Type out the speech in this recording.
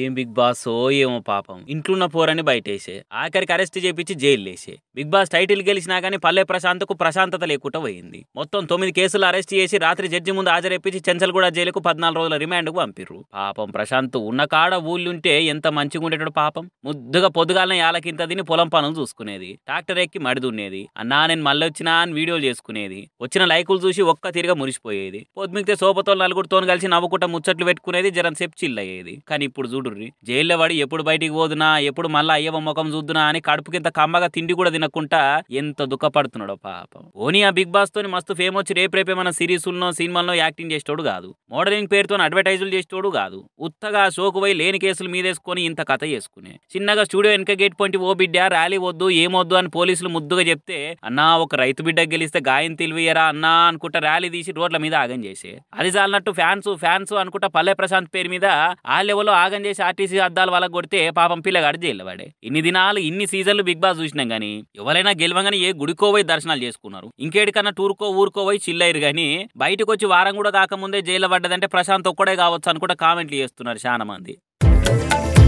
ఏం big boss ఓ ఏమో పాపం ఇంట్లోన్న పోరని బయటేసే ఆఖరికి అరెస్ట్ చేపించి జైలు వేసే బిగ్ బాస్ టైటిల్ గెలిచినా కానీ పల్లె ప్రశాంత్కు ప్రశాంతత లేకుండా పోయింది మొత్తం తొమ్మిది కేసులు అరెస్ట్ చేసి రాత్రి జడ్జి ముందు హాజరేపించి చెంచల్గూడ జైలుకు పద్నాలుగు రోజుల రిమాండ్కు పంపిర్రు పాపం ప్రశాంత్ ఉన్న కాడ ఊళ్ళుంటే ఎంత మంచిగా ఉండేటాడు పాపం ముద్దుగా పొద్దుగాలనే యాలకింత తిని పొలం పనులు చూసుకునేది ట్రాక్టర్ ఎక్కి మడిదున్నేది అన్నా నేను మళ్ళీ వచ్చినా అని వీడియోలు చేసుకునేది వచ్చిన లైకులు చూసి ఒక్క తిరిగా మురిసిపోయేది పొద్దుమితే సోపతో నలుగురితో కలిసి నవ్వుకుంటా ముచ్చట్లు పెట్టుకునేది చిల్ చిల్లయ్యేది కానీ ఇప్పుడు చూడుర్రి జైల్లో పడి ఎప్పుడు బయటికి పోదునా ఎప్పుడు మళ్ళీ అయ్యవ ముఖం చూద్దునా అని కడుపుకి ఇంత కమ్మగా తిండి కూడా తినకుండా ఎంత దుఃఖపడుతున్నాడు పాపం ఓనీ ఆ బిగ్ బాస్ తోని మస్తు ఫేమ్ వచ్చి రేపు రేపే మన సిరీసుల్లో సినిమాల్లో యాక్టింగ్ చేసేటోడు కాదు మోడలింగ్ పేరుతో అడ్వర్టైజులు చేసేటోడు కాదు ఉత్తగా షోకు పోయి లేని కేసులు మీదేసుకొని ఇంత కథ చేసుకునే చిన్నగా స్టూడియో వెనక గేట్ పొంటి ఓ బిడ్డ ర్యాలీ వద్దు ఏమొద్దు అని పోలీసులు ముద్దుగా చెప్తే అన్నా ఒక రైతు బిడ్డ గెలిస్తే గాయం తెలివియరా అన్నా అనుకుంటా ర్యాలీ తీసి రోడ్ల మీద ఆగం చేసే అది చాలినట్టు ఫ్యాన్స్ ఫ్యాన్స్ అనుకుంటా పల్లె ప్రశాంత్ పేరు మీద ఆ లెవెల్లో ఆగం చేసి చేసి ఆర్టీసీ అద్దాల వాళ్ళకి కొడితే పాపం పిల్లగాడు జైలు వాడే ఇన్ని దినాలు ఇన్ని సీజన్లు బిగ్ బాస్ చూసినాం కానీ ఎవరైనా గెలవంగానే ఏ గుడికోవై దర్శనాలు చేసుకున్నారు ఇంకేడికన్నా టూర్కో ఊరుకోవై చిల్లయ్యారు కానీ బయటకు వచ్చి వారం కూడా కాకముందే జైల్లో పడ్డదంటే ప్రశాంత్ ఒక్కడే కావచ్చు అని కూడా కామెంట్లు చేస్తున్నారు చాలా మంది